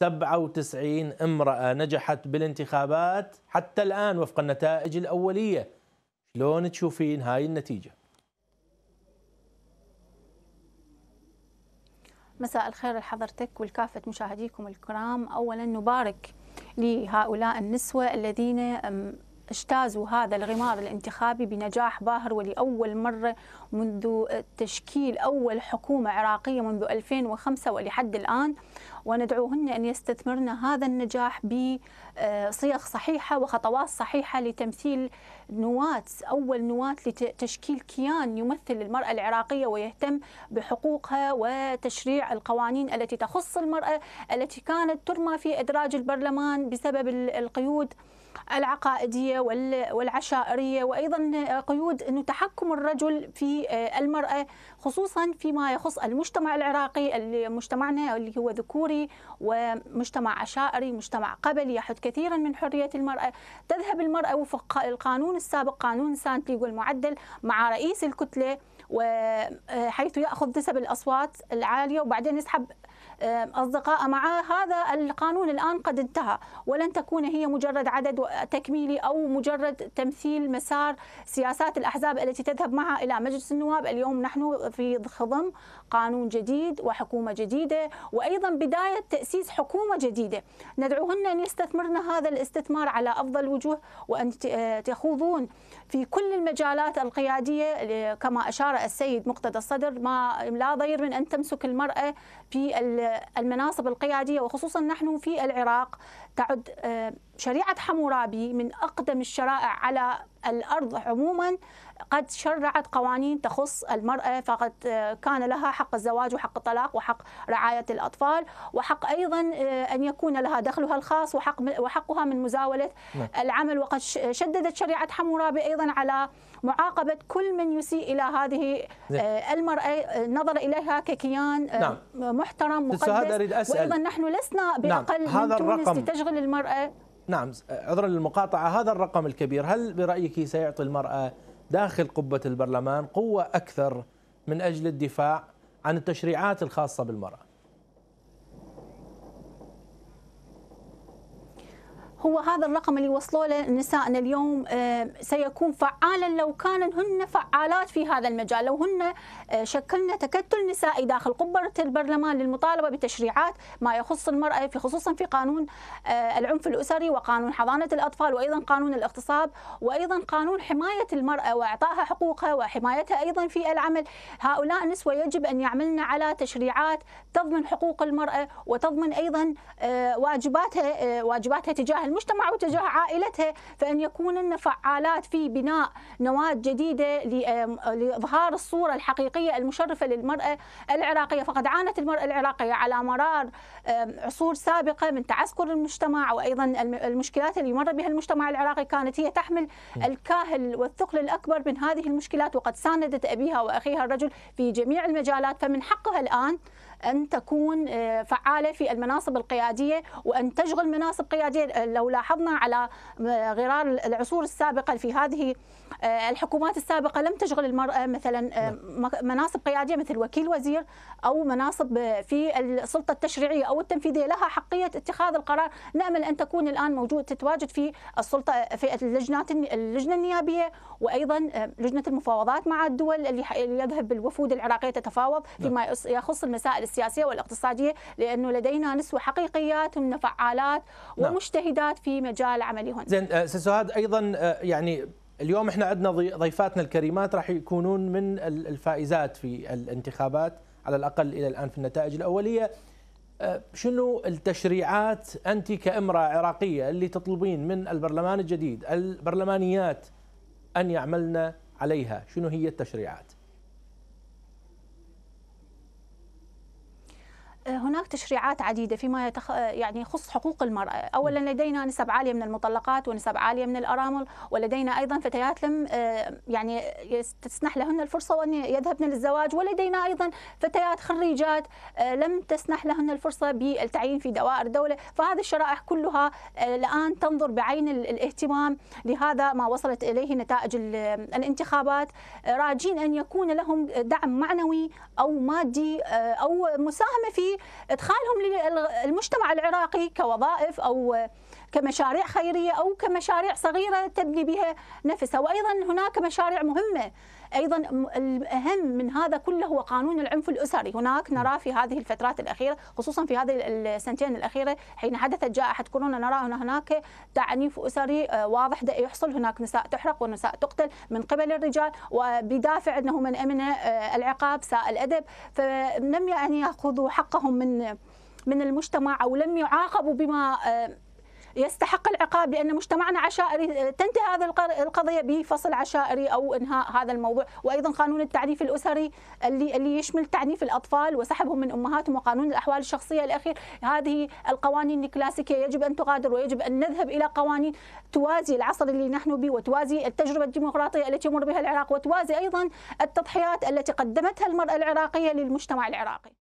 97 امرأة نجحت بالانتخابات حتى الآن وفق النتائج الأولية شلون تشوفين هاي النتيجة؟ مساء الخير لحضرتك والكافة مشاهديكم الكرام أولا نبارك لهؤلاء النسوة الذين اجتازوا هذا الغمار الانتخابي بنجاح باهر ولأول مرة منذ تشكيل أول حكومة عراقية منذ 2005 ولحد الآن وندعوهن أن يستثمرن هذا النجاح بصيغ صحيحة وخطوات صحيحة لتمثيل نواة أول نواة لتشكيل كيان يمثل المرأة العراقية ويهتم بحقوقها وتشريع القوانين التي تخص المرأة التي كانت ترمى في إدراج البرلمان بسبب القيود العقائدية والعشائرية وأيضا قيود أنه تحكم الرجل في آه، المرأة خصوصا فيما يخص المجتمع العراقي مجتمعنا اللي هو ذكوري ثوري ومجتمع عشائري مجتمع قبلي يحد كثيرا من حرية المرأة تذهب المرأة وفق القانون السابق قانون سانتياغو والمعدل مع رئيس الكتلة وحيث يأخذ نسب الأصوات العالية وبعدين يسحب أصدقاء مع هذا القانون الآن قد انتهى ولن تكون هي مجرد عدد تكميلي أو مجرد تمثيل مسار سياسات الأحزاب التي تذهب معها إلى مجلس النواب اليوم نحن في خضم قانون جديد وحكومة جديدة وأيضا بداية تأسيس حكومة جديدة ندعوهن أن يستثمرن هذا الاستثمار على أفضل وجوه وأن آه، تخوضون في كل المجالات القيادية كما أشار السيد مقتدى الصدر ما لا ضير من أن تمسك المرأة في المناصب القيادية وخصوصا نحن في العراق تعد آه، شريعة حمورابي من أقدم الشرائع على الأرض عموما قد شرعت قوانين تخص المرأة فقد آه، كان لها حق الزواج وحق الطلاق وحق رعاية الأطفال وحق أيضا آه، أن يكون لها دخلها الخاص وحق وحقها من مزاولة نعم. العمل وقد شددت شريعة حمورابي أيضا على معاقبة كل من يسيء إلى هذه نعم. آه، المرأة نظر إليها ككيان نعم. محترم مقدس وأيضا نحن لسنا نعم. بأقل نعم. هذا من تونس لتشغل المرأة نعم عذرا للمقاطعة هذا الرقم الكبير هل برأيك سيعطي المرأة داخل قبة البرلمان قوة أكثر من أجل الدفاع عن التشريعات الخاصة بالمرأة هو هذا الرقم اللي وصلوا له نسائنا اليوم آه، سيكون فعالا لو كانن هن فعالات في هذا المجال لو هن آه، شكلنا تكتل نسائي داخل قبرة البرلمان للمطالبة بتشريعات ما يخص المرأة في خصوصا في قانون آه، العنف الأسري وقانون حضانة الأطفال وأيضا قانون الاغتصاب وأيضا قانون حماية المرأة وإعطائها حقوقها وحمايتها أيضا في العمل هؤلاء النسوة يجب أن يعملن على تشريعات تضمن حقوق المرأة وتضمن أيضا واجباتها واجباتها تجاه المرأة المجتمع وتجاه عائلتها فان يكونن فعالات في بناء نواه جديده لاظهار الصوره الحقيقيه المشرفه للمراه العراقيه فقد عانت المراه العراقيه على مرار عصور سابقه من تعسكر المجتمع وايضا المشكلات اللي مر بها المجتمع العراقي كانت هي تحمل الكاهل والثقل الاكبر من هذه المشكلات وقد ساندت ابيها واخيها الرجل في جميع المجالات فمن حقها الان ان تكون آه، فعاله في المناصب القياديه وان تشغل مناصب قياديه آه، لو لاحظنا على آه، غرار العصور السابقه في هذه الحكومات السابقه لم تشغل المراه مثلا نعم. مناصب قياديه مثل وكيل وزير او مناصب في السلطه التشريعيه او التنفيذيه لها حقيه اتخاذ القرار نامل ان تكون الان موجود تتواجد في السلطه في اللجنات اللجنه النيابيه وايضا لجنه المفاوضات مع الدول اللي يذهب بالوفود العراقيه تتفاوض نعم. فيما يخص المسائل السياسيه والاقتصاديه لانه لدينا نسوه حقيقيات من فعالات نعم. ومجتهدات في مجال عملهن. زين استاذ آه، ايضا آه، يعني اليوم احنا عندنا ضيفاتنا الكريمات راح يكونون من الفائزات في الانتخابات على الاقل الى الان في النتائج الاوليه آه، شنو التشريعات انت كامراه عراقيه اللي تطلبين من البرلمان الجديد البرلمانيات ان يعملن عليها شنو هي التشريعات هناك تشريعات عديدة فيما يتخ... يعني يخص حقوق المرأة أولا لدينا نسب عالية من المطلقات ونسب عالية من الأرامل ولدينا أيضا فتيات لم آه، يعني تسنح لهن الفرصة وأن يذهبن للزواج ولدينا أيضا فتيات خريجات آه، لم تسنح لهن الفرصة بالتعيين في دوائر الدولة فهذه الشرائح كلها آه، الآن تنظر بعين الاهتمام لهذا ما وصلت إليه نتائج الانتخابات راجين أن يكون لهم دعم معنوي أو مادي أو مساهمة في ادخالهم للمجتمع العراقي كوظائف او كمشاريع خيريه او كمشاريع صغيره تبني بها نفسها، وايضا هناك مشاريع مهمه ايضا الاهم من هذا كله هو قانون العنف الاسري، هناك نرى في هذه الفترات الاخيره خصوصا في هذه السنتين الاخيره حين حدثت جائحه كورونا نرى هناك تعنيف اسري آه، واضح يحصل، هناك نساء تحرق ونساء تقتل من قبل الرجال وبدافع انه من امن آه، العقاب ساء الادب فلم يعني ياخذوا حقهم من من المجتمع او لم يعاقبوا بما آه، يستحق العقاب لان مجتمعنا عشائري تنتهي هذه القضيه بفصل عشائري او انهاء هذا الموضوع وايضا قانون التعنيف الاسري اللي اللي يشمل تعنيف الاطفال وسحبهم من امهاتهم وقانون الاحوال الشخصيه الاخير هذه القوانين الكلاسيكيه يجب ان تغادر ويجب ان نذهب الى قوانين توازي العصر اللي نحن به وتوازي التجربه الديمقراطيه التي يمر بها العراق وتوازي ايضا التضحيات التي قدمتها المراه العراقيه للمجتمع العراقي